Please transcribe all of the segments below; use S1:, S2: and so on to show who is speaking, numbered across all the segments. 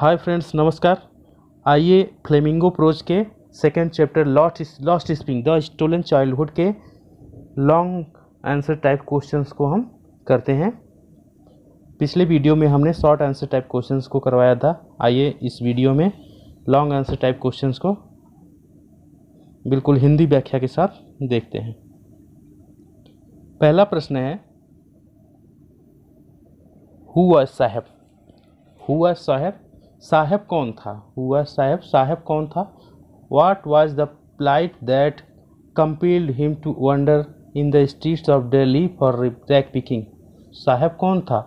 S1: हाय friends नमस्कार आइए flamingo prose के second chapter lost lost spring the stolen childhood के लॉन्ग आंसर टाइप क्वेश्चंस को हम करते हैं पिछले वीडियो में हमने शॉर्ट आंसर टाइप क्वेश्चंस को करवाया था आइए इस वीडियो में लॉन्ग आंसर टाइप क्वेश्चंस को बिल्कुल हिंदी व्याख्या के साथ देखते हैं पहला प्रश्न है हुआ साहेब हुआ साहेब साहेब कौन था हुआ साहब साहेब कौन था what was the plight that compelled him to wander in the streets of Delhi for rag picking Saheb कौन था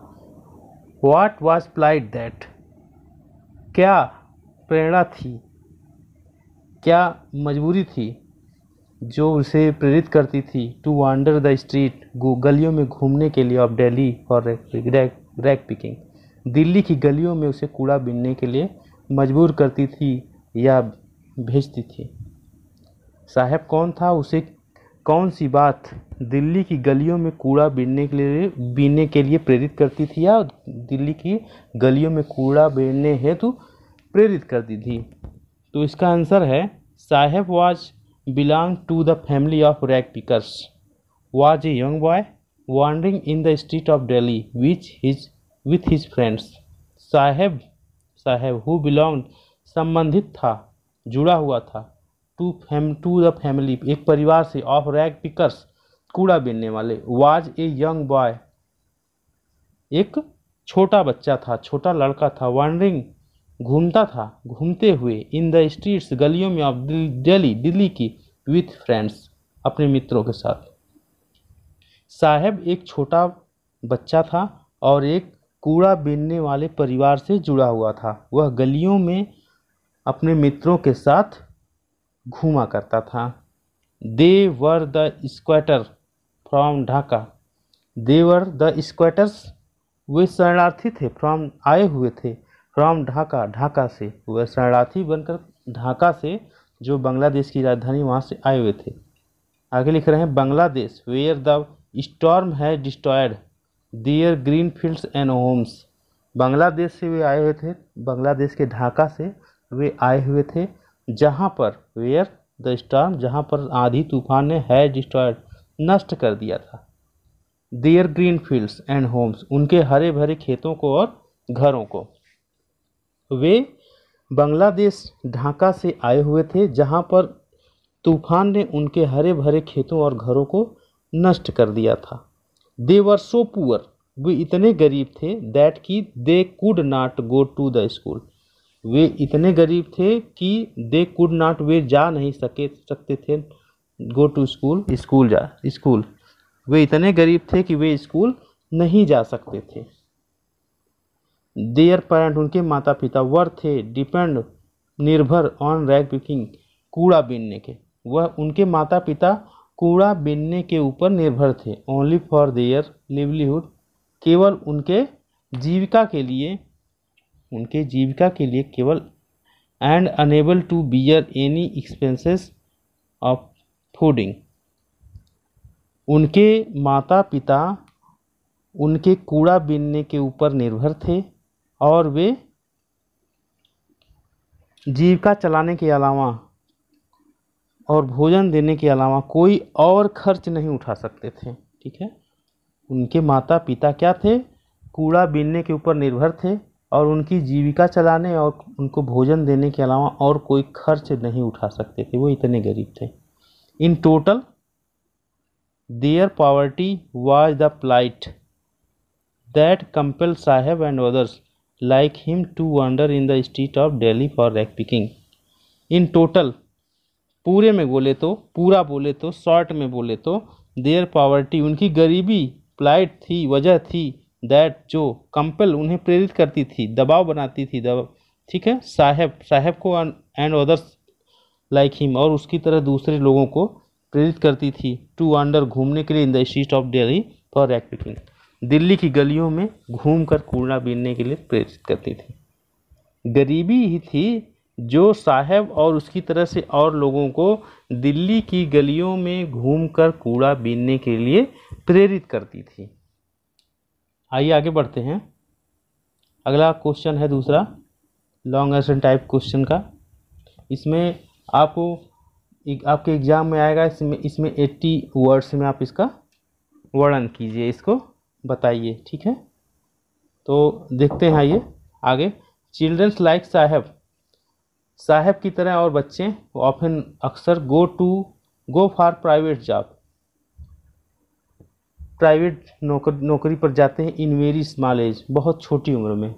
S1: वाट वॉज प्लाइट दैट क्या प्रेरणा थी क्या मजबूरी थी जो उसे प्रेरित करती थी टू वांडर द स्ट्रीट गलियों में घूमने के लिए of Delhi for rag rag picking Delhi की गलियों में उसे कूड़ा बीनने के लिए मजबूर करती थी या भेजती थी साहब कौन था उसे कौन सी बात दिल्ली की गलियों में कूड़ा बीनने के लिए बीनने के लिए प्रेरित करती थी या दिल्ली की गलियों में कूड़ा बीनने हेतु प्रेरित करती थी तो इसका आंसर है Saheb was belong to the family of rag pickers was a young boy wandering in the street of Delhi which his with his friends Saheb Saheb who belong संबंधित था जुड़ा हुआ था to fam to the family एक परिवार से ऑफ रैग पिकर्स कूड़ा बीनने वाले वाज ए यंग बॉय एक छोटा बच्चा था छोटा लड़का था वंडरिंग घूमता था घूमते हुए इन द स्ट्रीट्स गलियों में ऑफ दिल्ली दिल्ली की विथ फ्रेंड्स अपने मित्रों के साथ साहेब एक छोटा बच्चा था और एक कूड़ा बीनने वाले परिवार से जुड़ा हुआ था वह गलियों में अपने मित्रों के साथ घूमा करता था they were the squatter from Dhaka they were the squatters वे शरणार्थी थे फ्रॉम आए हुए थे फ्रॉम ढाका ढाका से वह शरणार्थी बनकर ढाका से जो बांग्लादेश की राजधानी वहाँ से आए हुए थे आगे लिख रहे हैं बांग्लादेश वेयर द स्टॉर्म है destroyed their green fields and homes Bangladesh से वे आए हुए थे बांग्लादेश के ढाका से वे आए हुए थे जहाँ पर वेयर द स्टॉम जहाँ पर आधी तूफान ने है डिस्ट्रॉयड नष्ट कर दिया था their green fields and homes उनके हरे भरे खेतों को और घरों को वे बांग्लादेश ढाका से आए हुए थे जहाँ पर तूफान ने उनके हरे भरे खेतों और घरों को नष्ट कर दिया था दे वर सो पुअर वे इतने गरीब थे दैट कि they could not go to the school वे इतने गरीब थे कि दे कुड नाट वे जा नहीं सके सकते थे गो टू स्कूल स्कूल जा स्कूल वे इतने गरीब थे कि वे स्कूल नहीं जा सकते थे देयर पेरेंट उनके माता पिता वर थे डिपेंड निर्भर ऑन रैक पिकिंग कूड़ा बीनने के वह उनके माता पिता कूड़ा बीनने के ऊपर निर्भर थे ओनली फॉर देयर लिवलीहुड केवल उनके जीविका के लिए उनके जीविका के लिए केवल and unable to bear any expenses of fooding उनके माता पिता उनके कूड़ा बीनने के ऊपर निर्भर थे और वे जीविका चलाने के अलावा और भोजन देने के अलावा कोई और खर्च नहीं उठा सकते थे ठीक है उनके माता पिता क्या थे कूड़ा बीनने के ऊपर निर्भर थे और उनकी जीविका चलाने और उनको भोजन देने के अलावा और कोई खर्च नहीं उठा सकते थे वो इतने गरीब थे in total their poverty was the plight that compel Saheb and others like him to wander in the street of Delhi for rag picking in total पूरे में बोले तो पूरा बोले तो शॉर्ट में बोले तो देयर पावर्टी उनकी गरीबी प्लाइट थी वजह थी दैट जो कंपल उन्हें प्रेरित करती थी दबाव बनाती थी दबाव ठीक है साहेब साहेब को एंड अदर्स लाइक हिम और उसकी तरह दूसरे लोगों को प्रेरित करती थी टू अंडर घूमने के लिए in the street of Delhi for rag picking Delhi की गलियों में घूम कर कूड़ा बीनने के लिए प्रेरित करती थी गरीबी ही थी जो साहब और उसकी तरह से और लोगों को दिल्ली की गलियों में घूमकर कूड़ा बीनने के लिए प्रेरित करती थी आइए आगे बढ़ते हैं अगला क्वेश्चन है दूसरा लॉन्ग एसन टाइप क्वेश्चन का इसमें आपको आपके एग्ज़ाम में आएगा इसमें इसमें एट्टी वर्ड्स में आप इसका वर्णन कीजिए इसको बताइए ठीक है तो देखते हैं आइए आगे चिल्ड्रंस लाइक साहेब साहब की तरह और बच्चे ऑफन अक्सर go to go for private job private नौकर नौकरी पर जाते हैं इन वेरी स्मॉल एज बहुत छोटी उम्र में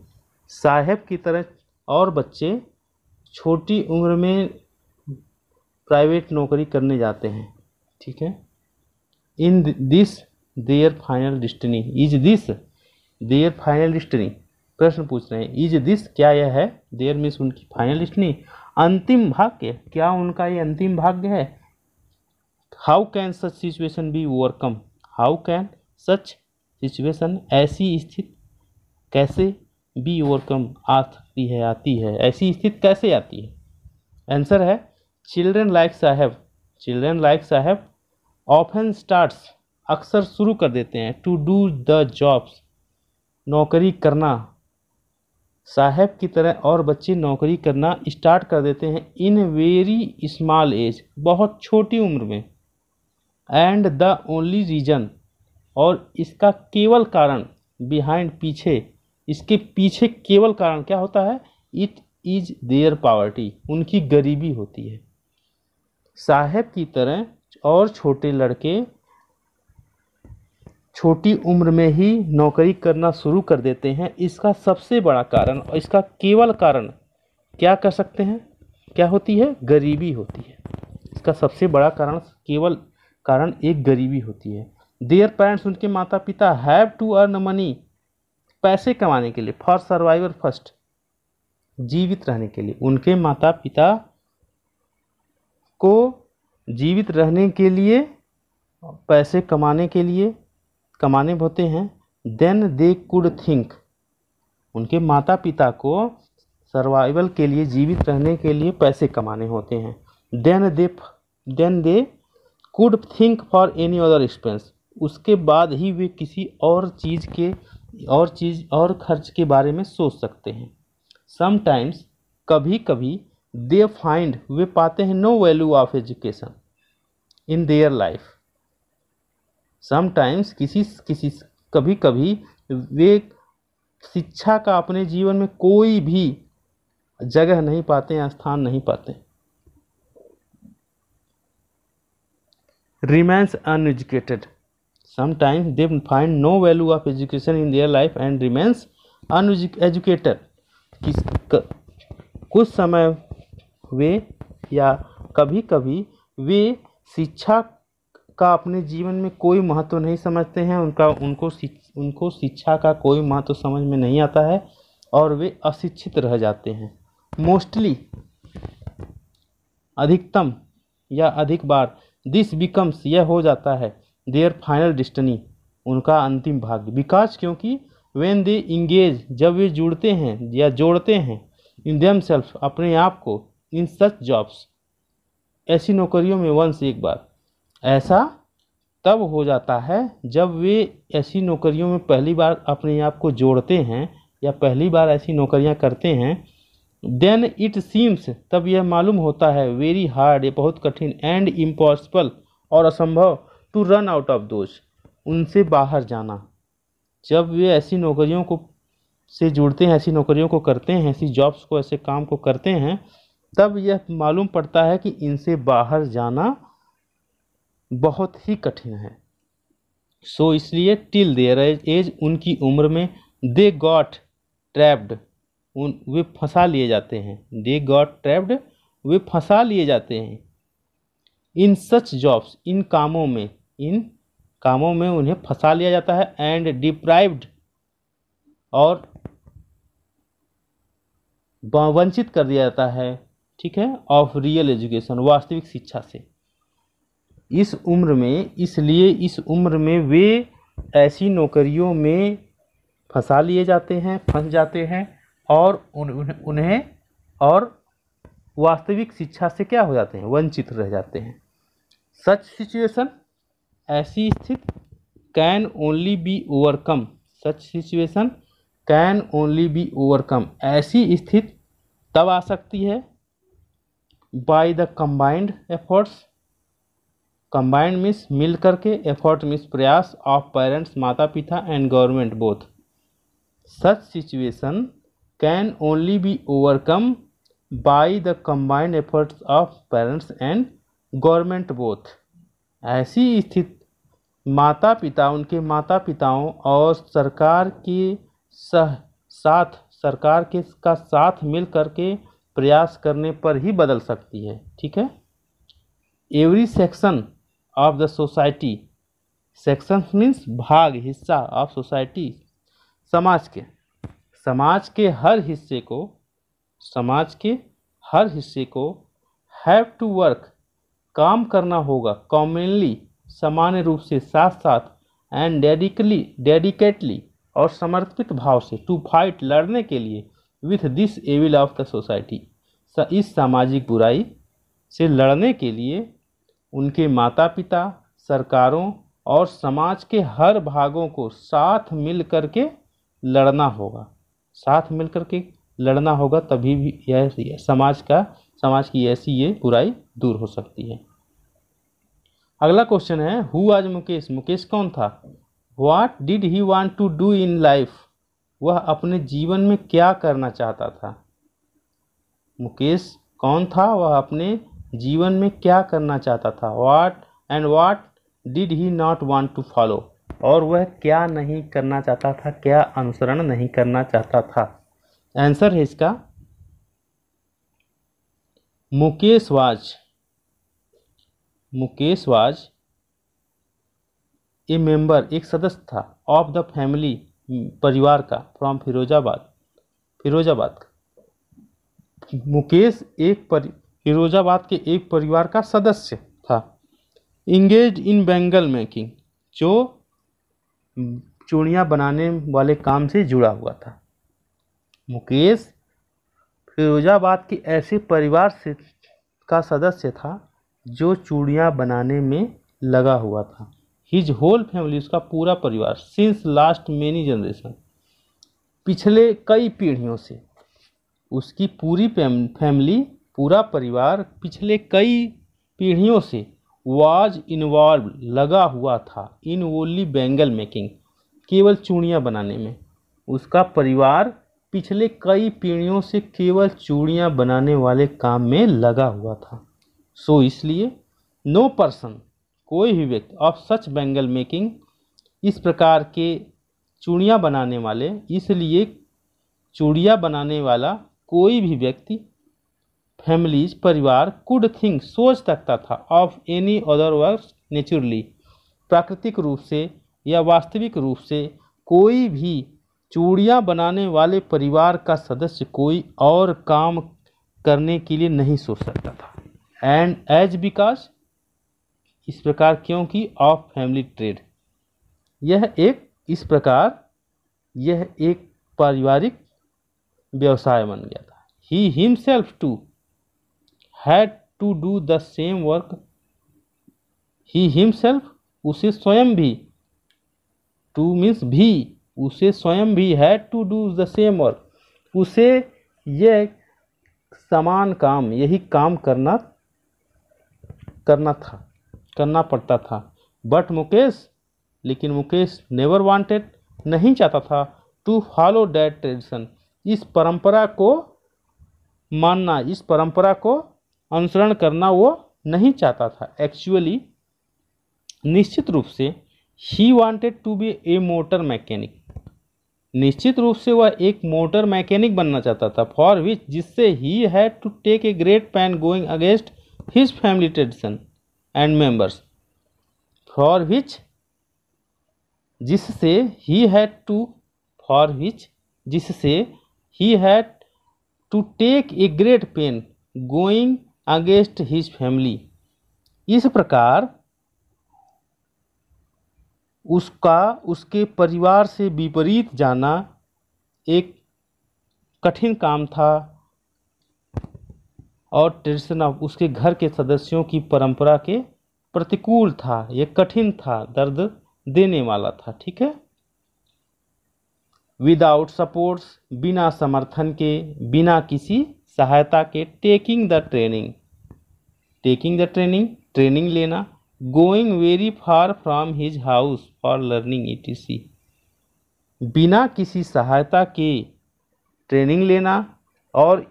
S1: साहब की तरह और बच्चे छोटी उम्र में प्राइवेट नौकरी करने जाते हैं ठीक है in this their final destiny is this their final destiny प्रश्न पूछ रहे हैं इज दिस क्या यह है देयर मीन्स उनकी फाइनल स्टनी अंतिम भाग्य क्या उनका ये अंतिम भाग्य है how can such situation be overcome how can such situation ऐसी स्थिति कैसे बी ओवरकम आ सकती है आती है ऐसी स्थिति कैसे आती है आंसर है children like Saheb children like Saheb often starts अक्सर शुरू कर देते हैं टू डू द जॉब्स नौकरी करना साहब की तरह और बच्चे नौकरी करना स्टार्ट कर देते हैं इन वेरी स्मॉल एज बहुत छोटी उम्र में एंड द ओनली रीजन और इसका केवल कारण बिहाइंड पीछे इसके पीछे केवल कारण क्या होता है इट इज देयर पावर्टी उनकी गरीबी होती है साहेब की तरह और छोटे लड़के छोटी उम्र में ही नौकरी करना शुरू कर देते हैं इसका सबसे बड़ा कारण और इसका केवल कारण क्या कर सकते हैं क्या होती है गरीबी होती है इसका सबसे बड़ा कारण केवल कारण एक गरीबी होती है देयर पेरेंट्स उनके माता पिता हैव टू अर्न मनी पैसे कमाने के लिए फॉर सर्वाइवर फर्स्ट जीवित रहने के लिए उनके माता पिता को जीवित रहने के लिए पैसे कमाने के लिए कमाने होते हैं देन दे कुड थिंक उनके माता पिता को सर्वाइवल के लिए जीवित रहने के लिए पैसे कमाने होते हैं then they then they could think for any other expense उसके बाद ही वे किसी और चीज़ के और चीज़ और खर्च के बारे में सोच सकते हैं समटाइम्स कभी कभी दे फाइंड वे पाते हैं no value of education in their life sometimes किसी किसी कभी कभी वे शिक्षा का अपने जीवन में कोई भी जगह नहीं पाते हैं स्थान नहीं पाते remains uneducated sometimes they find no value of education in their life and remains uneducated कुछ समय वे या कभी कभी वे शिक्षा का अपने जीवन में कोई महत्व नहीं समझते हैं उनका उनको उनको शिक्षा का कोई महत्व समझ में नहीं आता है और वे अशिक्षित रह जाते हैं मोस्टली अधिकतम या अधिक बार दिस बिकम्स यह हो जाता है देयर फाइनल डिस्टनी उनका अंतिम भाग्य विकास क्योंकि वेन दे इंगेज जब वे जुड़ते हैं या जोड़ते हैं इन देम सेल्फ अपने आप को इन सच जॉब्स ऐसी नौकरियों में वंस एक बार ऐसा तब हो जाता है जब वे ऐसी नौकरियों में पहली बार अपने आप को जोड़ते हैं या पहली बार ऐसी नौकरियां करते हैं देन इट सीम्स तब यह मालूम होता है वेरी हार्ड या बहुत कठिन एंड इम्पॉसिबल और असंभव to run out of those उनसे बाहर जाना जब वे ऐसी नौकरियों को से जुड़ते हैं ऐसी नौकरियों को करते हैं ऐसी जॉब्स को ऐसे काम को करते हैं तब यह मालूम पड़ता है कि इनसे बाहर जाना बहुत ही कठिन है सो so, इसलिए टिल देयर एज उनकी उम्र में दे गॉट ट्रैप्ड उन वे फंसा लिए जाते हैं दे गॉट ट्रैप्ड वे फंसा लिए जाते हैं इन सच जॉब्स इन कामों में इन कामों में उन्हें फंसा लिया जाता है एंड डिप्राइव्ड और वंचित कर दिया जाता है ठीक है ऑफ रियल एजुकेशन वास्तविक शिक्षा से इस उम्र में इसलिए इस उम्र में वे ऐसी नौकरियों में फंसा लिए जाते हैं फंस जाते हैं और उन, उन उन्हें और वास्तविक शिक्षा से क्या हो जाते हैं वंचित रह जाते हैं सच सिचुएशन ऐसी स्थिति can only be overcome such situation can only be overcome ऐसी स्थिति तब आ सकती है by the combined efforts combined means मिल करके एफर्ट मीन्स प्रयास ऑफ पेरेंट्स माता पिता and government both such situation can only be overcome by the combined efforts of parents and government both ऐसी स्थिति माता पिता उनके माता पिताओं और सरकार के सह साथ सरकार के का साथ मिल करके प्रयास करने पर ही बदल सकती है ठीक है every section of the society section means भाग हिस्सा ऑफ सोसाइटी समाज के समाज के हर हिस्से को समाज के हर हिस्से को हैव टू वर्क काम करना होगा कॉमनली सामान्य रूप से साथ साथ एंड डेडिकली डेडिकेटली और समर्पित भाव से टू फाइट लड़ने के लिए with this evil of the society इस सामाजिक बुराई से लड़ने के लिए उनके माता पिता सरकारों और समाज के हर भागों को साथ मिल कर के लड़ना होगा साथ मिल कर के लड़ना होगा तभी भी यह समाज का समाज की ऐसी ये बुराई दूर हो सकती है अगला क्वेश्चन है हु आज मुकेश मुकेश कौन था what did he want to do in life वह अपने जीवन में क्या करना चाहता था मुकेश कौन था वह अपने जीवन में क्या करना चाहता था what and what did he not want to follow और वह क्या नहीं करना चाहता था क्या अनुसरण नहीं करना चाहता था आंसर है इसका Mukesh was Mukesh was a member एक सदस्य था ऑफ द फैमिली परिवार का फ्रॉम फिरोजाबाद फिरोजाबाद का मुकेश एक परि फिरोजाबाद के एक परिवार का सदस्य था इंगेज इन बेंगल मेकिंग जो चूड़ियाँ बनाने वाले काम से जुड़ा हुआ था मुकेश फिरोजाबाद के ऐसे परिवार से का सदस्य था जो चूड़ियाँ बनाने में लगा हुआ था हिज होल फैमिली उसका पूरा परिवार सिंस लास्ट मेनी जनरेशन पिछले कई पीढ़ियों से उसकी पूरी फैमिली पूरा परिवार पिछले कई पीढ़ियों से वाज इन्वॉल्व लगा हुआ था इन ओनली बैंगल मेकिंग केवल चूड़ियाँ बनाने में उसका परिवार पिछले कई पीढ़ियों से केवल चूड़ियाँ बनाने वाले काम में लगा हुआ था सो so, इसलिए नो पर्सन कोई भी व्यक्ति ऑफ सच बैंगल मेकिंग इस प्रकार के चूड़ियाँ बनाने वाले इसलिए चूड़ियाँ बनाने वाला कोई भी व्यक्ति फैमिलीज परिवार कुड थिंक सोच सकता था of any other worse naturally प्राकृतिक रूप से या वास्तविक रूप से कोई भी चूड़ियाँ बनाने वाले परिवार का सदस्य कोई और काम करने के लिए नहीं सोच सकता था एंड एज बिकॉज इस प्रकार क्योंकि ऑफ फैमिली ट्रेड यह एक इस प्रकार यह एक पारिवारिक व्यवसाय बन गया था he himself to had to do the same work he himself उसे स्वयं भी टू मीन्स भी उसे स्वयं भी had to do the same work उसे यह समान काम यही काम करना करना था करना पड़ता था बट मुकेश लेकिन मुकेश नेवर वांटेड नहीं चाहता था टू फॉलो डैट ट्रेडिशन इस परंपरा को मानना इस परंपरा को अनुसरण करना वो नहीं चाहता था एक्चुअली निश्चित रूप से he wanted to be a motor mechanic निश्चित रूप से वह एक मोटर मैकेनिक बनना चाहता था फॉर विच जिससे he had to take a great pain going against his family tradition and members for which जिससे he had to for which जिससे he had to take a great pain going against his family इस प्रकार उसका उसके परिवार से विपरीत जाना एक कठिन काम था और ट्रेडिशन ऑफ उसके घर के सदस्यों की परंपरा के प्रतिकूल था यह कठिन था दर्द देने वाला था ठीक है विदाउट सपोर्ट्स बिना समर्थन के बिना किसी सहायता के taking the training taking the training training लेना going very far from his house for learning E T C बिना किसी सहायता के ट्रेनिंग लेना और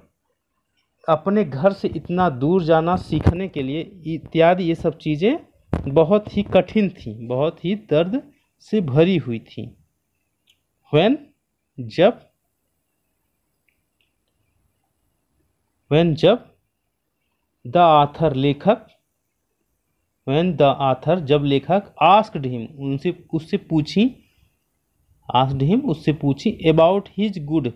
S1: अपने घर से इतना दूर जाना सीखने के लिए इत्यादि ये सब चीज़ें बहुत ही कठिन थी बहुत ही दर्द से भरी हुई थी वैन जब वेन जब द आथर लेखक वेन द आथर जब लेखक आस्कड हिम उनसे उससे पूछी आस्क हिम उससे पूछी about his good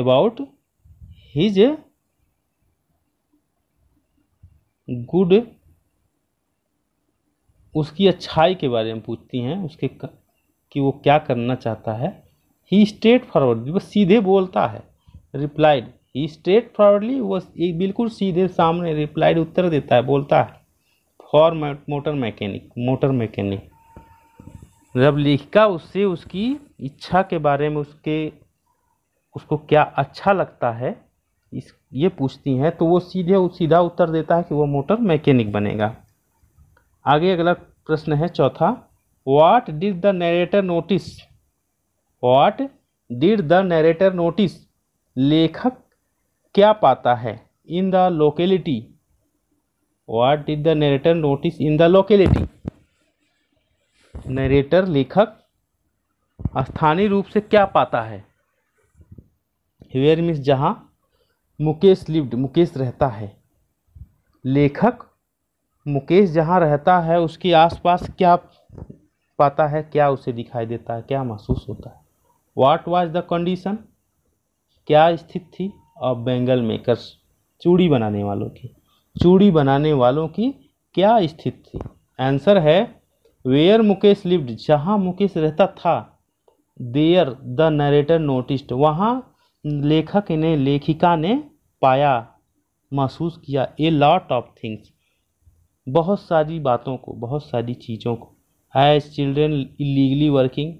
S1: about his good उसकी अच्छाई के बारे में पूछती हैं उसके कि वो क्या करना चाहता है ही स्ट्रेट फॉरवर्ड वो सीधे बोलता है रिप्लाइड ही स्ट्रेट फॉरवर्डली वो एक बिल्कुल सीधे सामने रिप्लाइड उत्तर देता है बोलता है for motor mechanic motor mechanic जब लेखिका उससे उसकी इच्छा के बारे में उसके उसको क्या अच्छा लगता है इस ये पूछती हैं तो वो सीधे सीधा उत्तर देता है कि वो मोटर मैकेनिक बनेगा आगे अगला प्रश्न है चौथा what did the narrator notice what did the narrator notice लेखक क्या पाता है in the locality what did the narrator notice in the locality narrator लेखक स्थानीय रूप से क्या पाता है हेयर मिस जहाँ मुकेश लिव्ड मुकेश रहता है लेखक मुकेश जहाँ रहता है उसके आसपास क्या पाता है क्या उसे दिखाई देता है क्या महसूस होता है वाट वाज द कंडीशन क्या स्थिति थी अब बैंगल मेकर्स चूड़ी बनाने वालों की चूड़ी बनाने वालों की क्या स्थिति थी आंसर है वेयर मुकेश लिव्ड जहाँ मुकेश रहता था देयर द नरेटर नोटिस्ड वहाँ लेखक ने लेखिका ने पाया महसूस किया ए लॉट ऑफ थिंग्स बहुत सारी बातों को बहुत सारी चीज़ों को एज चिल्ड्रेन इलीगली वर्किंग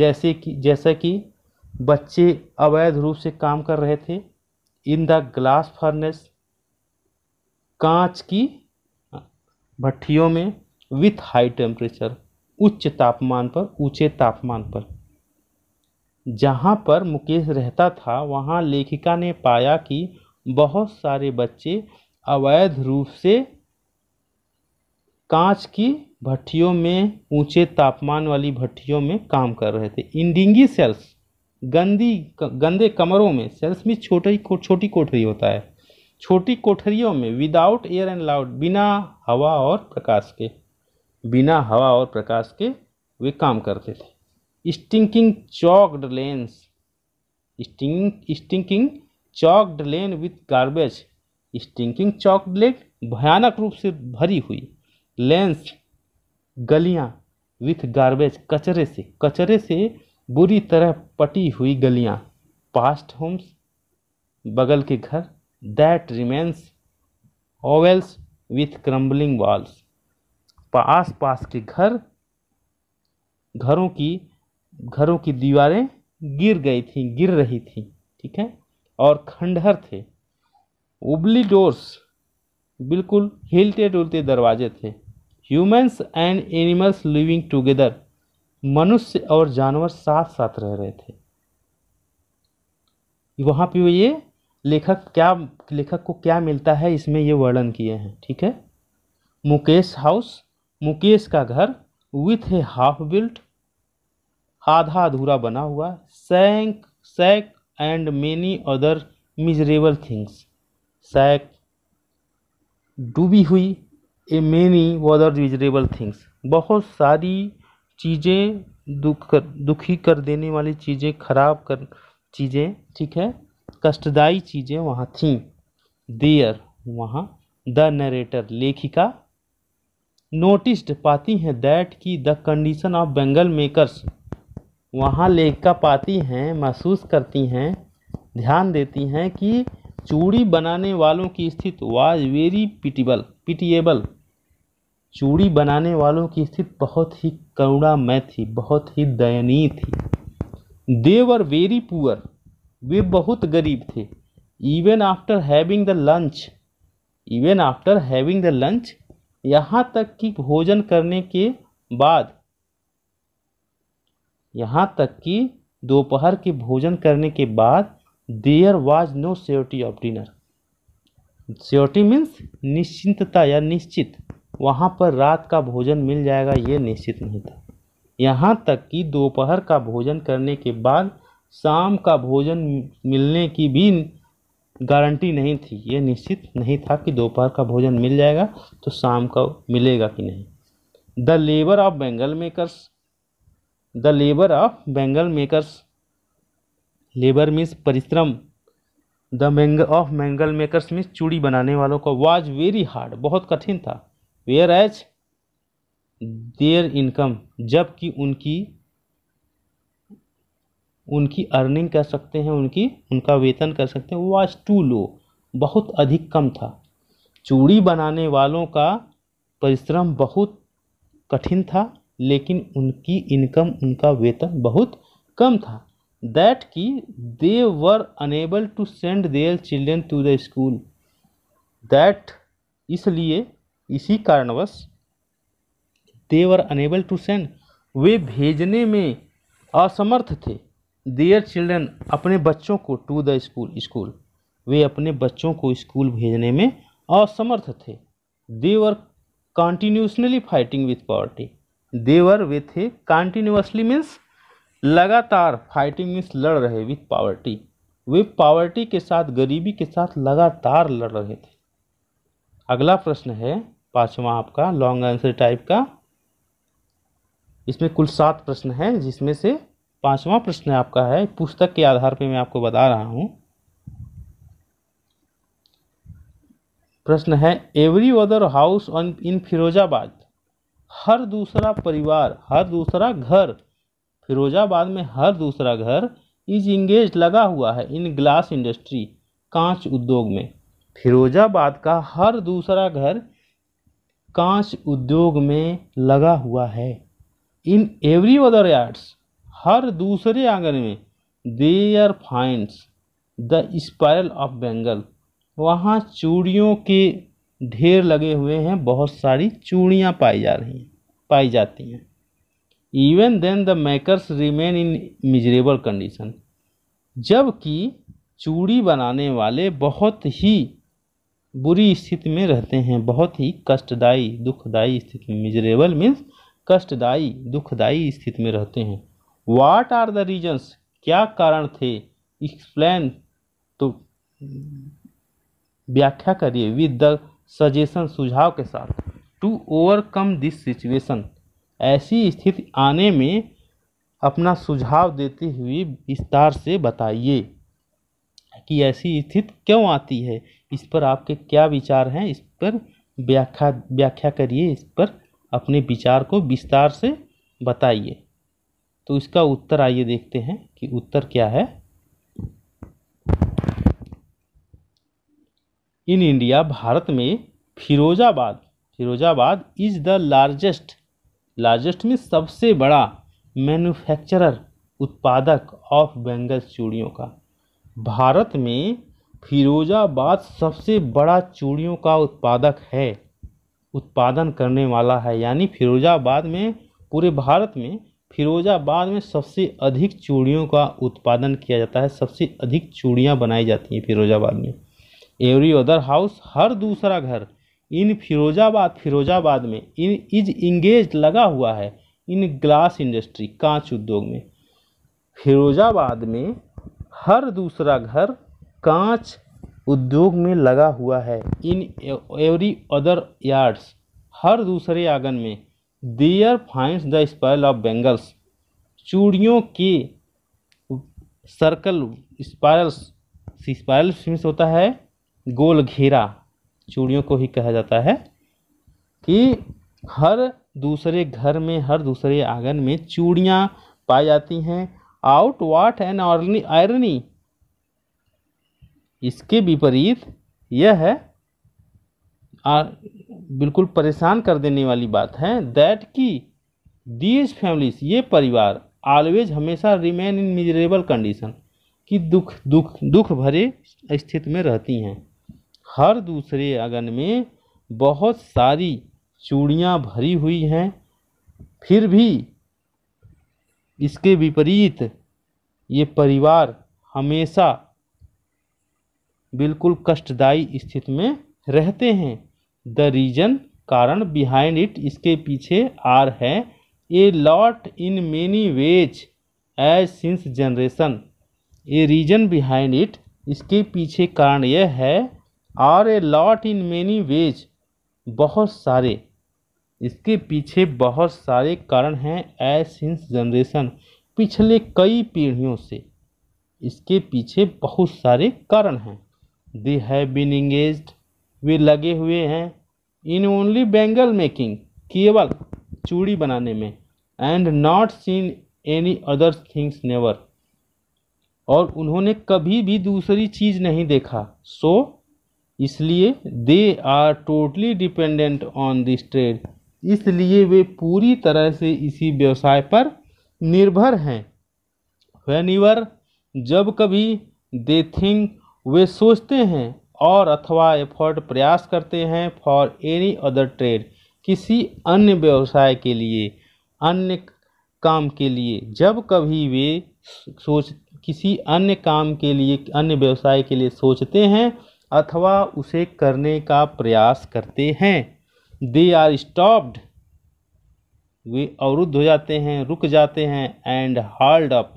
S1: जैसे कि जैसे कि बच्चे अवैध रूप से काम कर रहे थे इन द ग्लास फर्नेस कांच की भट्टियों में विथ हाई टेम्परेचर उच्च तापमान पर ऊंचे तापमान पर जहाँ पर मुकेश रहता था वहाँ लेखिका ने पाया कि बहुत सारे बच्चे अवैध रूप से कांच की भट्टियों में ऊंचे तापमान वाली भट्टियों में काम कर रहे थे इंडिंगी सेल्स गंदी गंदे कमरों में सेल्स में छोटी छोटी कोठरी होता है छोटी कोठरियों में विदाउट एयर एंड लाउड बिना हवा और प्रकाश के बिना हवा और प्रकाश के वे काम करते थे stinking choked lanes sting stinking choked lane with garbage stinking choked lane भयानक रूप से भरी हुई लेंस गलियां विथ गार्बेज कचरे से कचरे से बुरी तरह पटी हुई गलियां पास्ट होम्स बगल के घर that remains hovels with crumbling walls आस पास के घर घरों की घरों की दीवारें गिर गई थी गिर रही थी ठीक है और खंडहर थे उबली डोर्स बिल्कुल हिलते डुलते दरवाजे थे humans and animals living together मनुष्य और जानवर साथ साथ रह रहे थे वहाँ पे ये लेखक क्या लेखक को क्या मिलता है इसमें ये वर्णन किए हैं ठीक है मुकेश हाउस मुकेश का घर विथ ए हाफ बिल्ट आधा अधूरा बना हुआ sank sack and many other miserable things sack डूबी हुई a many was miserable things बहुत सारी चीज़ें दुख कर दुखी कर देने वाली चीज़ें खराब कर चीज़ें ठीक है कष्टदायी चीज़ें वहाँ थीं देयर वहाँ द नरेटर लेखिका नोटिस्ड पाती हैं दैट की the condition of bangle makers वहाँ लेखिका पाती हैं महसूस करती हैं ध्यान देती हैं कि चूड़ी बनाने वालों की स्थिति वाज वेरी पिटिबल पिटिएबल चूड़ी बनाने वालों की स्थिति बहुत ही करुणामय थी बहुत ही दयनीय थी देवर वेरी पुअर वे बहुत गरीब थे even after having the lunch even after having the lunch यहाँ तक कि भोजन करने के बाद यहाँ तक कि दोपहर के भोजन करने के बाद there was no surety of dinner surety means निश्चिंतता या निश्चित वहाँ पर रात का भोजन मिल जाएगा ये निश्चित नहीं था यहाँ तक कि दोपहर का भोजन करने के बाद शाम का भोजन मिलने की भी गारंटी नहीं थी ये निश्चित नहीं था कि दोपहर का भोजन मिल जाएगा तो शाम का मिलेगा कि नहीं the labour of bangle makers the labour of bangle makers labour means परिश्रम द मैंग ऑफ मैंगल मेकर्स मीन्स चूड़ी बनाने वालों का वाज वेरी हार्ड बहुत कठिन था वेयर एज देयर इनकम जबकि उनकी उनकी अर्निंग कर सकते हैं उनकी उनका वेतन कर सकते हैं वाज टू लो बहुत अधिक कम था चूड़ी बनाने वालों का परिश्रम बहुत कठिन था लेकिन उनकी इनकम उनका वेतन बहुत कम था दैट कि they were unable to send their children to the school that इसलिए इसी कारणवश देवर अनेबल टू सेंड वे भेजने में असमर्थ थे देयर चिल्ड्रन अपने बच्चों को टू द स्कूल स्कूल वे अपने बच्चों को स्कूल भेजने में असमर्थ थे they were continuously fighting with poverty they were वे थे कॉन्टीन्यूसली मीन्स लगातार फाइटिंग मीन्स लड़ रहे विथ पावर्टी वे पावर्टी के साथ गरीबी के साथ लगातार लड़ रहे थे अगला प्रश्न है पाँचवा आपका लॉन्ग आंसर टाइप का इसमें कुल सात प्रश्न हैं जिसमें से पाँचवा प्रश्न आपका है पुस्तक के आधार पर मैं आपको बता रहा हूँ प्रश्न है every other house on in Firozabad हर दूसरा परिवार हर दूसरा घर फिरोजाबाद में हर दूसरा घर इज इंगेज लगा हुआ है इन ग्लास इंडस्ट्री कांच उद्योग में फिरोजाबाद का हर दूसरा घर कांच उद्योग में लगा हुआ है इन एवरी अदर यार्ड्स हर दूसरे आंगन में they are finds the spiral of bangle वहाँ चूड़ियों के ढेर लगे हुए हैं बहुत सारी चूड़ियाँ पाई जा रही हैं पाई जाती हैं even then the makers remain in miserable condition जबकि चूड़ी बनाने वाले बहुत ही बुरी स्थिति में रहते हैं बहुत ही कष्टदायी दुखदायी स्थिति में मिजरेबल मीन्स कष्टदायी दुखदायी स्थिति में रहते हैं वाट आर द रीजन्स क्या कारण थे एक्सप्लेन तो व्याख्या करिए विद द सजेशन सुझाव के साथ टू ओवरकम दिस सिचुएशन ऐसी स्थिति आने में अपना सुझाव देते हुए विस्तार से बताइए कि ऐसी स्थिति क्यों आती है इस पर आपके क्या विचार हैं इस पर व्याख्या व्याख्या करिए इस पर अपने विचार को विस्तार से बताइए तो इसका उत्तर आइए देखते हैं कि उत्तर क्या है इन इंडिया भारत में Firozabad Firozabad is the largest largest में सबसे बड़ा मैन्युफैक्चरर उत्पादक ऑफ बेंगल चूड़ियों का भारत में फिरोजाबाद सबसे बड़ा चूड़ियों का उत्पादक है उत्पादन करने वाला है यानी फिरोजाबाद में पूरे भारत में फिरोजाबाद में सबसे अधिक चूड़ियों का उत्पादन किया जाता है सबसे अधिक चूड़ियाँ बनाई जाती हैं फिरोजाबाद में एवरी अदर हाउस हर दूसरा घर इन फिरोजाबाद फिरोजाबाद में इन इज इंगेज लगा हुआ है इन ग्लास इंडस्ट्री कांच उद्योग में फिरोजाबाद में हर दूसरा घर कांच उद्योग में लगा हुआ है इन एवरी अदर यार्ड्स हर दूसरे आंगन में there finds the spiral of bangles चूड़ियों के सर्कल स्पायरल्स स्पायरल्स मीन्स होता है गोल घेरा चूड़ियों को ही कहा जाता है कि हर दूसरे घर में हर दूसरे आंगन में चूड़ियाँ पाई जाती हैं आउट वाट एंड आयरनी इसके विपरीत यह है आ, बिल्कुल परेशान कर देने वाली बात है दैट की दीज फैमिलीज ये परिवार ऑलवेज हमेशा रिमेन इन मिजरेबल कंडीशन कि दुख दुख दुख भरे स्थिति में रहती हैं हर दूसरे आंगन में बहुत सारी चूड़ियाँ भरी हुई हैं फिर भी इसके विपरीत ये परिवार हमेशा बिल्कुल कष्टदायी स्थिति में रहते हैं द रीजन कारण बिहाइंड इट इसके पीछे आर है a lot in many ways as since generation a reason behind it इसके पीछे कारण यह है are a lot in many ways बहुत सारे इसके पीछे बहुत सारे कारण हैं एज सिंस जनरेशन पिछले कई पीढ़ियों से इसके पीछे बहुत सारे कारण हैं दे हैव बीन इंगेज वे लगे हुए हैं इन ओनली बेंगल मेकिंग केवल चूड़ी बनाने में and not seen any other things never और उन्होंने कभी भी दूसरी चीज़ नहीं देखा सो so, इसलिए they are totally dependent on this trade इसलिए वे पूरी तरह से इसी व्यवसाय पर निर्भर हैं वेन ईवर जब कभी दे थिंक वे सोचते हैं और अथवा एफर्ट प्रयास करते हैं फॉर एनी अदर ट्रेड किसी अन्य व्यवसाय के लिए अन्य काम के लिए जब कभी वे सोच किसी अन्य काम के लिए अन्य व्यवसाय के लिए सोचते हैं अथवा उसे करने का प्रयास करते हैं दे आर स्टॉप्ड वे अवरुद्ध हो जाते हैं रुक जाते हैं एंड हार्ड अप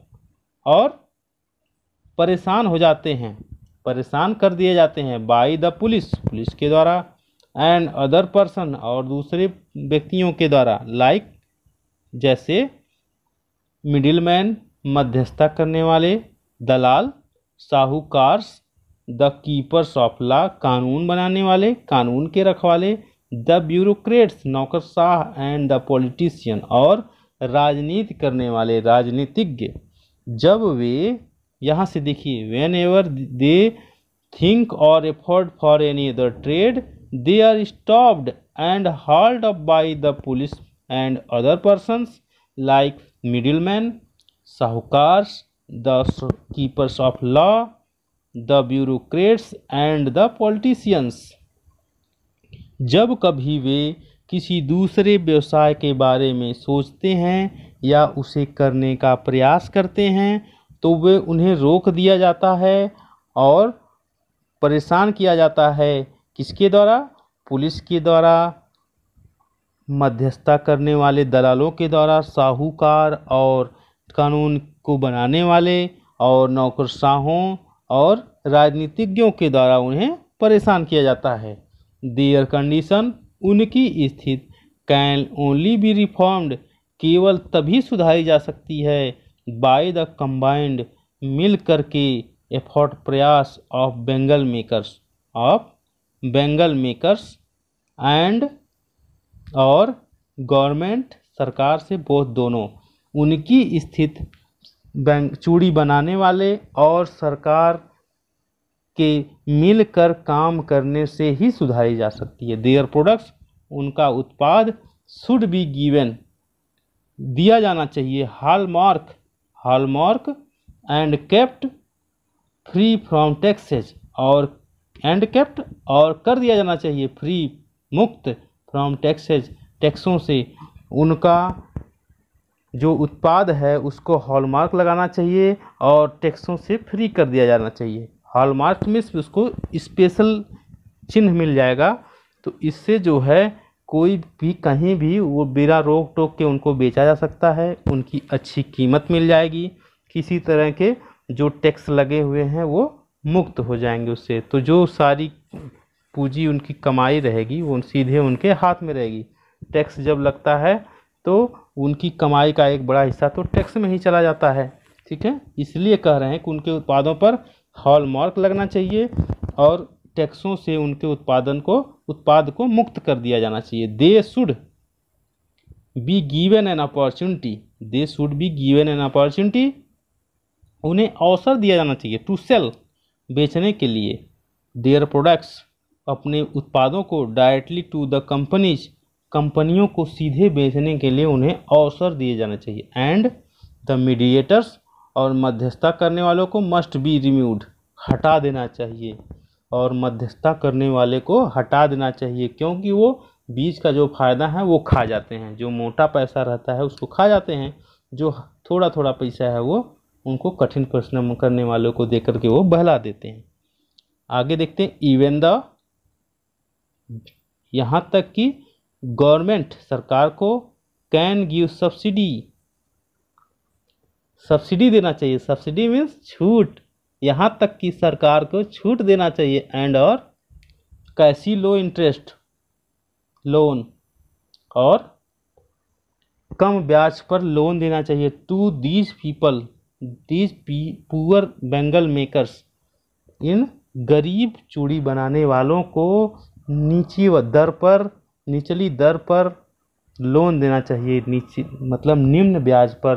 S1: और परेशान हो जाते हैं परेशान कर दिए जाते हैं बाई द पुलिस पुलिस के द्वारा एंड अदर पर्सन और दूसरे व्यक्तियों के द्वारा लाइक like, जैसे मैन मध्यस्थता करने वाले दलाल sahukars the keepers of law कानून बनाने वाले कानून के रखवाले द ब्यूरोक्रेट्स नौकरशाह एंड द पॉलिटिशियन और राजनीति करने वाले राजनीतिज्ञ जब वे यहाँ से देखिए वेन एवर दे थिंक और afford for any other trade they are stopped and hold up by the police and other persons like middle man sahukars the keepers of law the bureaucrats and the politicians जब कभी वे किसी दूसरे व्यवसाय के बारे में सोचते हैं या उसे करने का प्रयास करते हैं तो वे उन्हें रोक दिया जाता है और परेशान किया जाता है किसके द्वारा पुलिस के द्वारा मध्यस्थता करने वाले दलालों के द्वारा साहूकार और कानून को बनाने वाले और नौकरशाहों और राजनीतिज्ञों के द्वारा उन्हें परेशान किया जाता है दियर कंडीशन उनकी स्थिति कैन ओनली बी रिफॉर्म्ड केवल तभी सुधारी जा सकती है बाय द कंबाइंड मिल कर के एफर्ट प्रयास of bangle makers of bangle makers and और गवर्नमेंट सरकार से बोध दोनों उनकी स्थित चूड़ी बनाने वाले और सरकार के मिलकर काम करने से ही सुधारी जा सकती है देयर प्रोडक्ट्स उनका उत्पाद शुड बी गिवन दिया जाना चाहिए mark hallmark and kept free from taxes और एंड कैप्ट और कर दिया जाना चाहिए फ्री मुक्त फ्रॉम टैक्सेज टैक्सों से उनका जो उत्पाद है उसको हॉलमार्क लगाना चाहिए और टैक्सों से फ्री कर दिया जाना चाहिए हॉलमार्क में उसको स्पेशल चिन्ह मिल जाएगा तो इससे जो है कोई भी कहीं भी वो बिना रोक टोक के उनको बेचा जा सकता है उनकी अच्छी कीमत मिल जाएगी किसी तरह के जो टैक्स लगे हुए हैं वो मुक्त हो जाएंगे उससे तो जो सारी पूंजी उनकी कमाई रहेगी वो सीधे उनके हाथ में रहेगी टैक्स जब लगता है तो उनकी कमाई का एक बड़ा हिस्सा तो टैक्स में ही चला जाता है ठीक है इसलिए कह रहे हैं कि उनके उत्पादों पर हॉलमार्क लगना चाहिए और टैक्सों से उनके उत्पादन को उत्पाद को मुक्त कर दिया जाना चाहिए they should be given an opportunity they should be given an opportunity उन्हें अवसर दिया जाना चाहिए टू सेल बेचने के लिए देयर प्रोडक्ट्स अपने उत्पादों को डायरेक्टली टू द कंपनीज कंपनियों को सीधे बेचने के लिए उन्हें अवसर दिए जाना चाहिए एंड द मीडिएटर्स और मध्यस्थता करने वालों को मस्ट बी रिम्यूड हटा देना चाहिए और मध्यस्थता करने वाले को हटा देना चाहिए क्योंकि वो बीज का जो फ़ायदा है वो खा जाते हैं जो मोटा पैसा रहता है उसको खा जाते हैं जो थोड़ा थोड़ा पैसा है वो उनको कठिन प्रश्न करने वालों को दे करके वो बहला देते हैं आगे देखते हैं इवन द यहाँ तक कि गवर्नमेंट सरकार को कैन गिव सब्सिडी सब्सिडी देना चाहिए सब्सिडी मीन्स छूट यहाँ तक कि सरकार को छूट देना चाहिए एंड और कैसी लो इंटरेस्ट लोन और कम ब्याज पर लोन देना चाहिए to these people these p poor bangle makers इन गरीब चूड़ी बनाने वालों को नीची दर पर निचली दर पर लोन देना चाहिए नीचे मतलब निम्न ब्याज पर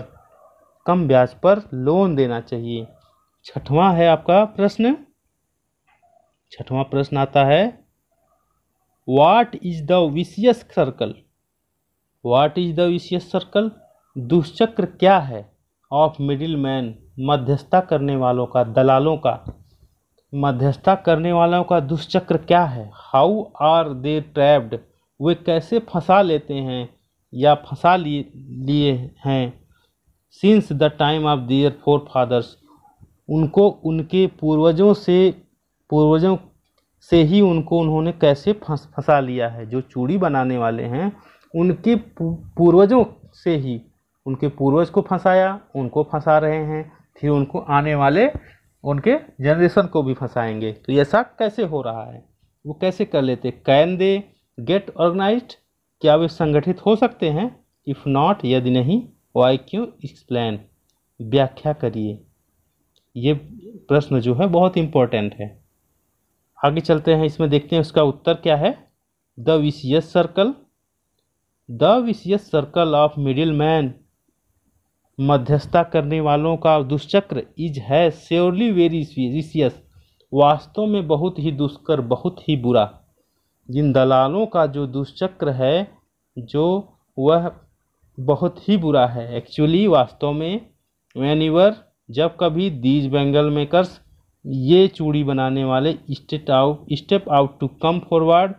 S1: कम ब्याज पर लोन देना चाहिए छठवां है आपका प्रश्न छठवां प्रश्न आता है what is the vicious circle what is the vicious circle दुष्चक्र क्या है ऑफ मिडिल मैन मध्यस्थता करने वालों का दलालों का मध्यस्थता करने वालों का दुष्चक्र क्या है हाउ आर दे ट्रैप्ड वे कैसे फंसा लेते हैं या फंसा लिए हैं since the time of their forefathers उनको उनके पूर्वजों से पूर्वजों से ही उनको उन्होंने कैसे फंस फंसा लिया है जो चूड़ी बनाने वाले हैं उनके पूर्वजों से ही उनके पूर्वज को फंसाया उनको फंसा रहे हैं फिर उनको आने वाले उनके जनरेशन को भी फंसाएंगे तो ऐसा कैसे हो रहा है वो कैसे कर लेते कैन दे गेट ऑर्गेनाइज क्या वे संगठित हो सकते हैं इफ़ नॉट यदि नहीं वाई क्यों एक्सप्लेन व्याख्या करिए ये प्रश्न जो है बहुत इम्पोर्टेंट है आगे चलते हैं इसमें देखते हैं उसका उत्तर क्या है the vicious circle the vicious circle of middle man मध्यस्थता करने वालों का दुष्चक्र इज है श्योरली वेरी विशियस वास्तव में बहुत ही दुष्कर बहुत ही बुरा जिन दलालों का जो दुष्चक्र है जो वह बहुत ही बुरा है एक्चुअली वास्तव में वैन यूर जब कभी दीज बेंगल मेकर्स ये चूड़ी बनाने वाले state out step out to come forward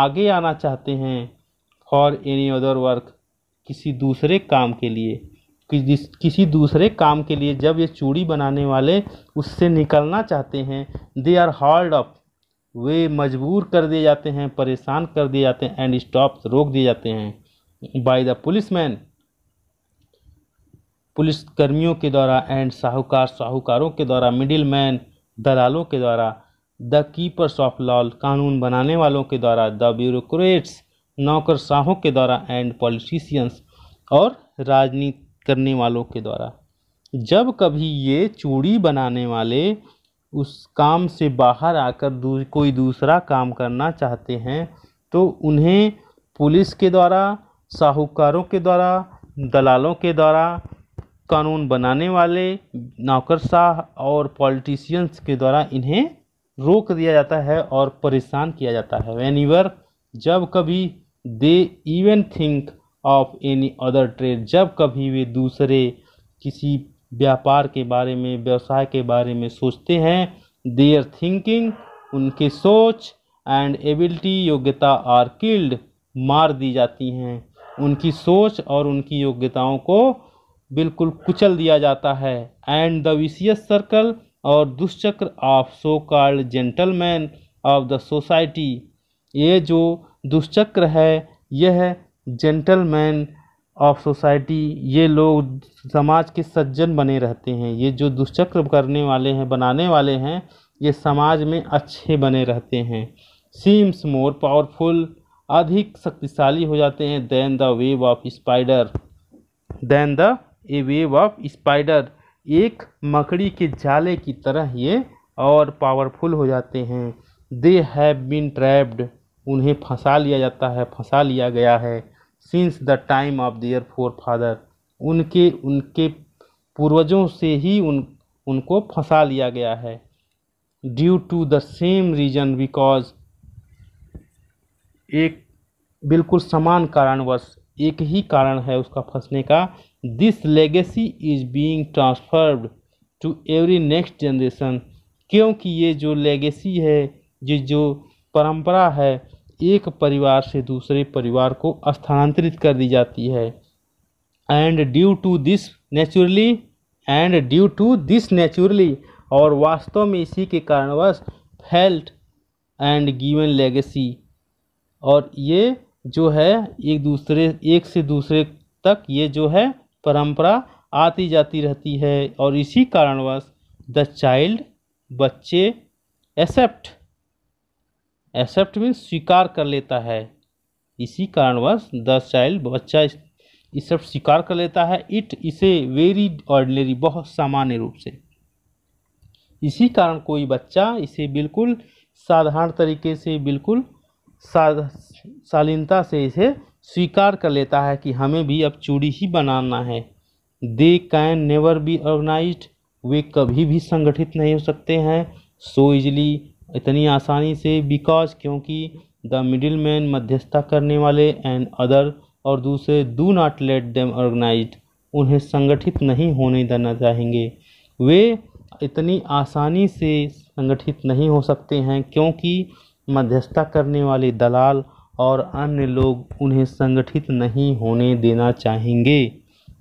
S1: आगे आना चाहते हैं फॉर एनी अदर वर्क किसी दूसरे काम के लिए कि किसी दूसरे काम के लिए जब ये चूड़ी बनाने वाले उससे निकलना चाहते हैं दे आर हॉल्ड अप वे मजबूर कर दिए जाते हैं परेशान कर दिए जाते हैं एंड स्टॉप रोक दिए जाते हैं बाय द पुलिस मैन पुलिस कर्मियों के द्वारा एंड साहूकार साहूकारों के द्वारा मिडिल मैन दलालों के द्वारा द कीपर्स ऑफ लॉ कानून बनाने वालों के द्वारा द ब्यूरोक्रेट्स साहों के द्वारा एंड पॉलिटिशियंस और राजनीति करने वालों के द्वारा जब कभी ये चूड़ी बनाने वाले उस काम से बाहर आकर दू, कोई दूसरा काम करना चाहते हैं तो उन्हें पुलिस के द्वारा साहूकारों के द्वारा दलालों के द्वारा कानून बनाने वाले नौकरशाह और पॉलिटिशियंस के द्वारा इन्हें रोक दिया जाता है और परेशान किया जाता है वैन ईवर जब कभी they even think of any other trade जब कभी वे दूसरे किसी व्यापार के बारे में व्यवसाय के बारे में सोचते हैं देयर थिंकिंग उनके सोच एंड एबिलिटी योग्यता आर किल्ड मार दी जाती हैं उनकी सोच और उनकी योग्यताओं को बिल्कुल कुचल दिया जाता है एंड द विशियस सर्कल और दुष्चक्र of so called gentleman of the society ये जो दुष्चक्र है यह जेंटलमैन ऑफ सोसाइटी ये लोग समाज के सज्जन बने रहते हैं ये जो दुष्चक्र करने वाले हैं बनाने वाले हैं ये समाज में अच्छे बने रहते हैं सीम्स मोर पावरफुल अधिक शक्तिशाली हो जाते हैं then the wave of spider then the a wave of spider एक मकड़ी के जाले की तरह ये और पावरफुल हो जाते हैं दे हैव बीन ट्रैप्ड उन्हें फंसा लिया जाता है फंसा लिया गया है since the time of their forefather उनके उनके पूर्वजों से ही उन उनको फंसा लिया गया है due to the same reason because एक बिल्कुल समान कारणवश एक ही कारण है उसका फंसने का this legacy is being transferred to every next generation क्योंकि ये जो लेगेसी है ये जो परंपरा है एक परिवार से दूसरे परिवार को स्थानांतरित कर दी जाती है and due to this naturally and due to this naturally और वास्तव में इसी के कारणवश फेल्ट एंड गिवन लेगेसी और ये जो है एक दूसरे एक से दूसरे तक ये जो है परंपरा आती जाती रहती है और इसी कारणवश द चाइल्ड बच्चे एक्सेप्ट एक्सेप्ट में स्वीकार कर लेता है इसी कारणवश द चाइल्ड बच्चा इस सब स्वीकार कर लेता है इट इसे वेरी ऑर्डिनरी बहुत सामान्य रूप से इसी कारण कोई बच्चा इसे बिल्कुल साधारण तरीके से बिल्कुल शालीनता से इसे स्वीकार कर लेता है कि हमें भी अब चूड़ी ही बनाना है they can never be organise वे कभी भी संगठित नहीं हो सकते हैं सो इजली इतनी आसानी से बिकॉज क्योंकि द मिडिल मैन मध्यस्थता करने वाले एंड अदर और दूसरे do not let them organise उन्हें संगठित नहीं होने देना चाहेंगे वे इतनी आसानी से संगठित नहीं हो सकते हैं क्योंकि मध्यस्थता करने वाले दलाल और अन्य लोग उन्हें संगठित नहीं होने देना चाहेंगे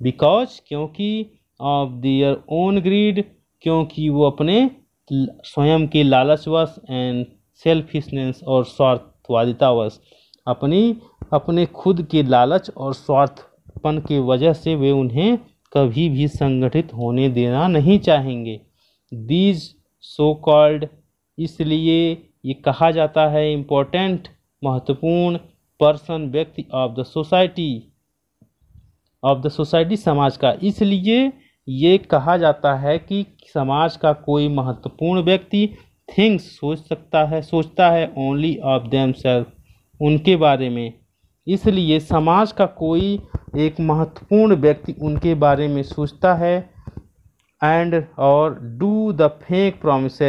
S1: बिकॉज क्योंकि ऑफ दियर ओन ग्रीड क्योंकि वो अपने स्वयं के लालचवश एंड सेल्फिशनेस और स्वार्थवादितावश अपनी अपने खुद के लालच और स्वार्थपन के वजह से वे उन्हें कभी भी संगठित होने देना नहीं चाहेंगे दीज सो कॉल्ड इसलिए ये कहा जाता है इम्पोर्टेंट महत्वपूर्ण पर्सन व्यक्ति of the society of the society समाज का इसलिए ये कहा जाता है कि समाज का कोई महत्वपूर्ण व्यक्ति थिंग्स सोच सकता है सोचता है ओनली ऑफ देम सेल्फ उनके बारे में इसलिए समाज का कोई एक महत्वपूर्ण व्यक्ति उनके बारे में सोचता है एंड और डू द फेक प्रोमिस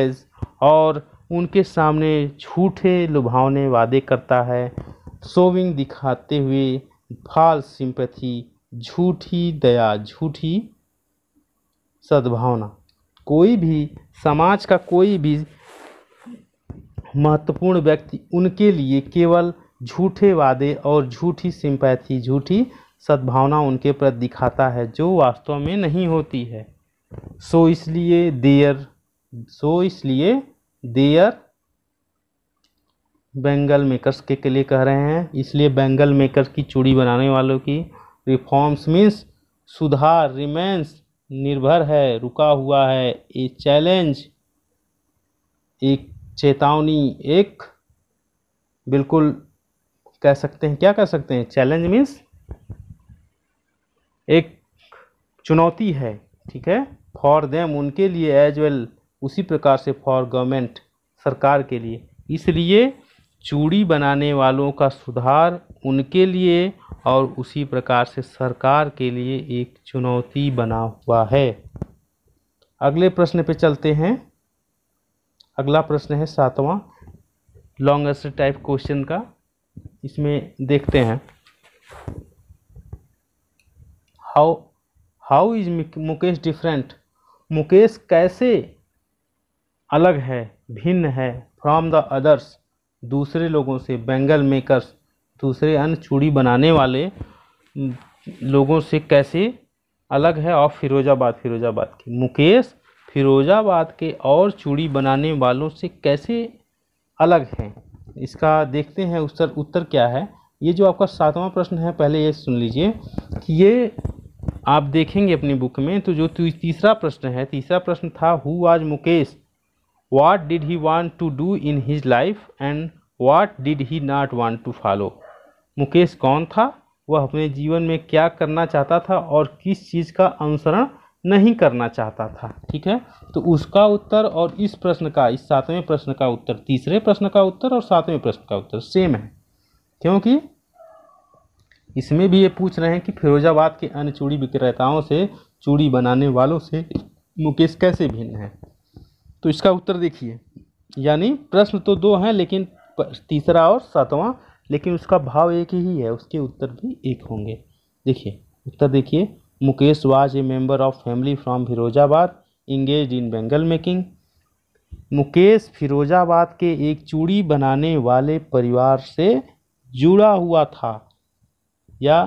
S1: और उनके सामने झूठे लुभावने वादे करता है सोविंग दिखाते हुए फाल सिंपथी झूठी दया झूठी सद्भावना कोई भी समाज का कोई भी महत्वपूर्ण व्यक्ति उनके लिए केवल झूठे वादे और झूठी सिंपैथी झूठी सद्भावना उनके प्रति दिखाता है जो वास्तव में नहीं होती है सो इसलिए देयर सो इसलिए दियर बेंगल मेकर्स के, के लिए कह रहे हैं इसलिए बेंगल मेकर्स की चूड़ी बनाने वालों की रिफॉर्म्स मीन्स सुधार रिमेंस निर्भर है रुका हुआ है ए चैलेंज एक चेतावनी एक बिल्कुल कह सकते हैं क्या कह सकते हैं चैलेंज मीन्स एक चुनौती है ठीक है फॉर देम उनके लिए एज वेल well, उसी प्रकार से फॉर गवर्नमेंट सरकार के लिए इसलिए चूड़ी बनाने वालों का सुधार उनके लिए और उसी प्रकार से सरकार के लिए एक चुनौती बना हुआ है अगले प्रश्न पे चलते हैं अगला प्रश्न है सातवां लॉन्गेस्ट टाइप क्वेश्चन का इसमें देखते हैं how how is Mukesh different Mukesh कैसे अलग है भिन्न है फ्रॉम द अदर्स दूसरे लोगों से बैंगल मेकर्स दूसरे अन्य चूड़ी बनाने वाले लोगों से कैसे अलग है और फिरोजाबाद फिरोजाबाद की मुकेश फिरोजाबाद के और चूड़ी बनाने वालों से कैसे अलग हैं इसका देखते हैं उत्तर उत्तर क्या है ये जो आपका सातवां प्रश्न है पहले ये सुन लीजिए कि ये आप देखेंगे अपनी बुक में तो जो तीसरा प्रश्न है तीसरा प्रश्न था हु आज Mukesh what did he want to do in his life and what did he not want to follow Mukesh कौन था वह अपने जीवन में क्या करना चाहता था और किस चीज़ का अनुसरण नहीं करना चाहता था ठीक है तो उसका उत्तर और इस प्रश्न का इस सातवें प्रश्न का उत्तर तीसरे प्रश्न का उत्तर और सातवें प्रश्न का उत्तर सेम है क्योंकि इसमें भी ये पूछ रहे हैं कि फिरोजाबाद के अन्य चूड़ी विक्रेताओं से चूड़ी बनाने वालों से मुकेश कैसे भिन्न है तो इसका उत्तर देखिए यानी प्रश्न तो दो हैं लेकिन तीसरा और सातवां लेकिन उसका भाव एक ही है उसके उत्तर भी एक होंगे देखिए उत्तर देखिए Mukesh was a member of family from Firozabad engage in bangle making Mukesh Firozabad के एक चूड़ी बनाने वाले परिवार से जुड़ा हुआ था या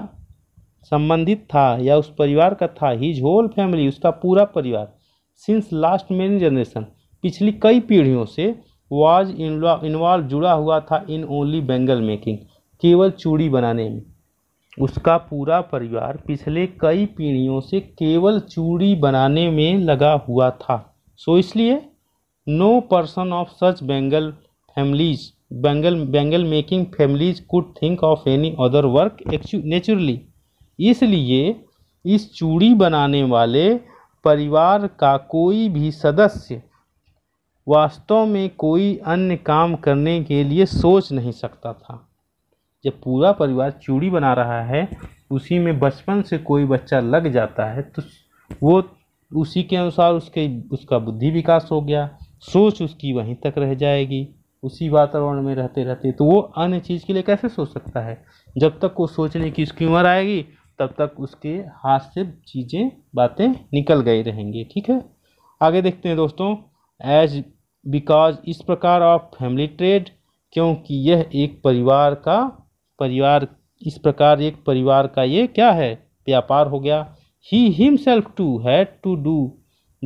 S1: संबंधित था या उस परिवार का था हिज होल फैमिली उसका पूरा परिवार सिंस लास्ट मेन जनरेशन पिछली कई पीढ़ियों से वाज इन्वॉल्व जुड़ा हुआ था इन ओनली बेंगल मेकिंग केवल चूड़ी बनाने में उसका पूरा परिवार पिछले कई पीढ़ियों से केवल चूड़ी बनाने में लगा हुआ था सो so इसलिए no person of such bangle families bangle bangle making families could think of any other work naturally इसलिए इस चूड़ी बनाने वाले परिवार का कोई भी सदस्य वास्तव में कोई अन्य काम करने के लिए सोच नहीं सकता था जब पूरा परिवार चूड़ी बना रहा है उसी में बचपन से कोई बच्चा लग जाता है तो वो उसी के अनुसार उसके उसका बुद्धि विकास हो गया सोच उसकी वहीं तक रह जाएगी उसी वातावरण में रहते रहते तो वो अन्य चीज़ के लिए कैसे सोच सकता है जब तक वो सोचने की उसकी उम्र आएगी तब तक उसके हाथ से चीज़ें बातें निकल गई रहेंगी ठीक है आगे देखते हैं दोस्तों एज बिकॉज इस प्रकार ऑफ फैमिली ट्रेड क्योंकि यह एक परिवार का परिवार इस प्रकार एक परिवार का ये क्या है व्यापार हो गया he himself to had to do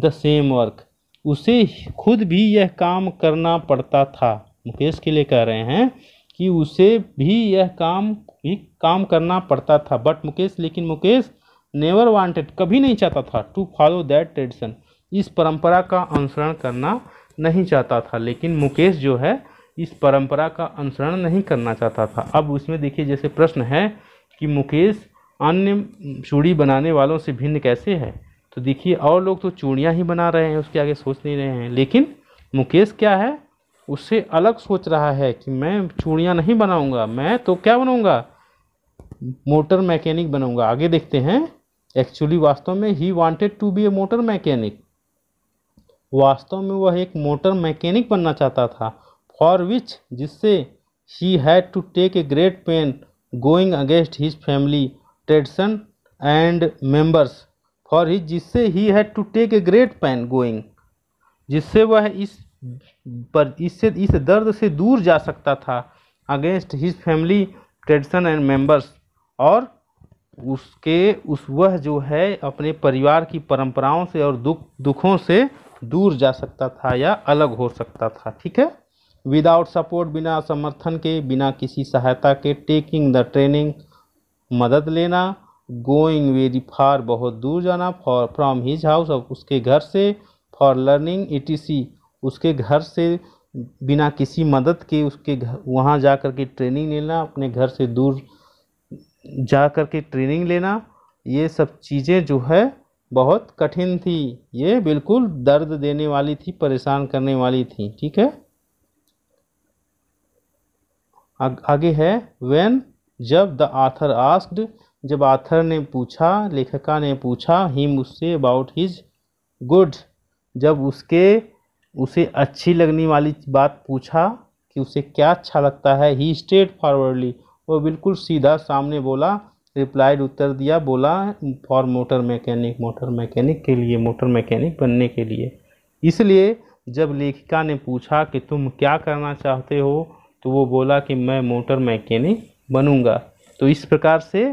S1: the same work उसे खुद भी यह काम करना पड़ता था मुकेश के लिए कह रहे हैं कि उसे भी यह काम भी काम करना पड़ता था बट मुकेश लेकिन मुकेश नेवर वांटेड कभी नहीं चाहता था टू फॉलो दैट ट्रेडिशन इस परंपरा का अनुसरण करना नहीं चाहता था लेकिन मुकेश जो है इस परंपरा का अनुसरण नहीं करना चाहता था अब उसमें देखिए जैसे प्रश्न है कि मुकेश अन्य चूड़ी बनाने वालों से भिन्न कैसे है तो देखिए और लोग तो चूड़ियाँ ही बना रहे हैं उसके आगे सोच नहीं रहे हैं लेकिन मुकेश क्या है उससे अलग सोच रहा है कि मैं चूड़ियाँ नहीं बनाऊँगा मैं तो क्या बनाऊँगा मोटर मैकेनिक बनाऊँगा आगे देखते हैं एक्चुअली वास्तव में he wanted to be a motor mechanic वास्तव में वह एक मोटर मैकेनिक बनना चाहता था फॉर विच जिससे he had to take a great pain going against his family tradition and members for his जिससे he had to take a great pain going जिससे वह इस पर इससे इस दर्द से दूर जा सकता था against his family tradition and members और उसके उस वह जो है अपने परिवार की परंपराओं से और दुख दुखों से दूर जा सकता था या अलग हो सकता था ठीक है विदाउट सपोर्ट बिना समर्थन के बिना किसी सहायता के टेकिंग द ट्रेनिंग मदद लेना गोइंग वेरी फार बहुत दूर जाना फॉर फ्रॉम हिज हाउस उसके घर से फॉर लर्निंग ई उसके घर से बिना किसी मदद के उसके घर वहाँ जा कर के ट्रेनिंग लेना अपने घर से दूर जा कर के ट्रेनिंग लेना ये सब चीज़ें जो है बहुत कठिन थी ये बिल्कुल दर्द देने वाली थी परेशान करने वाली थी ठीक है आगे है वेन जब द आथर आस्क्ड जब आथर ने पूछा लेखिका ने पूछा ही मुझसे अबाउट हिज गुड जब उसके उसे अच्छी लगने वाली बात पूछा कि उसे क्या अच्छा लगता है ही स्ट्रेट फॉरवर्डली वो बिल्कुल सीधा सामने बोला रिप्लाइड उत्तर दिया बोला for motor mechanic motor mechanic के लिए मोटर मैकेनिक बनने के लिए इसलिए जब लेखिका ने पूछा कि तुम क्या करना चाहते हो तो वो बोला कि मैं मोटर मैकेनिक बनूंगा तो इस प्रकार से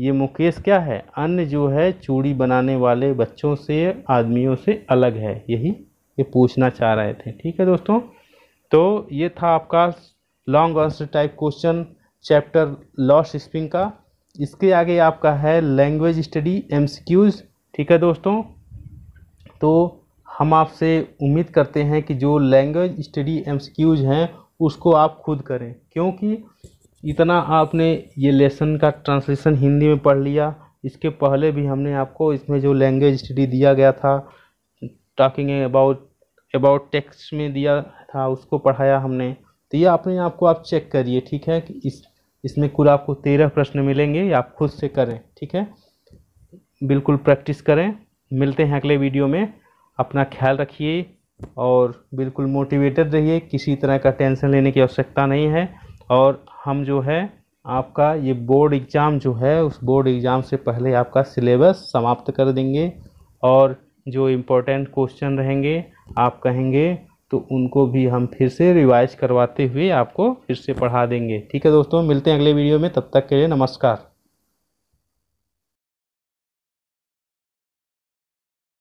S1: ये मुकेश क्या है अन्य जो है चूड़ी बनाने वाले बच्चों से आदमियों से अलग है यही ये पूछना चाह रहे थे ठीक है दोस्तों तो ये था आपका long answer type question chapter lost spring का इसके आगे आपका है लैंग्वेज स्टडी एमसीक्यूज ठीक है दोस्तों तो हम आपसे उम्मीद करते हैं कि जो लैंग्वेज स्टडी एमसीक्यूज हैं उसको आप खुद करें क्योंकि इतना आपने ये लेसन का ट्रांसलेशन हिंदी में पढ़ लिया इसके पहले भी हमने आपको इसमें जो लैंग्वेज स्टडी दिया गया था टॉकिंग अबाउट अबाउट टेक्स्ट में दिया था उसको पढ़ाया हमने तो ये अपने आपको आप चेक करिए ठीक है कि इस इसमें कुल आपको तेरह प्रश्न मिलेंगे आप खुद से करें ठीक है बिल्कुल प्रैक्टिस करें मिलते हैं अगले वीडियो में अपना ख्याल रखिए और बिल्कुल मोटिवेटेड रहिए किसी तरह का टेंशन लेने की आवश्यकता नहीं है और हम जो है आपका ये बोर्ड एग्ज़ाम जो है उस बोर्ड एग्ज़ाम से पहले आपका सिलेबस समाप्त कर देंगे और जो इम्पोर्टेंट क्वेश्चन रहेंगे आप कहेंगे तो उनको भी हम फिर से रिवाइज करवाते हुए आपको फिर से पढ़ा देंगे ठीक है दोस्तों मिलते हैं अगले वीडियो में तब तक के लिए नमस्कार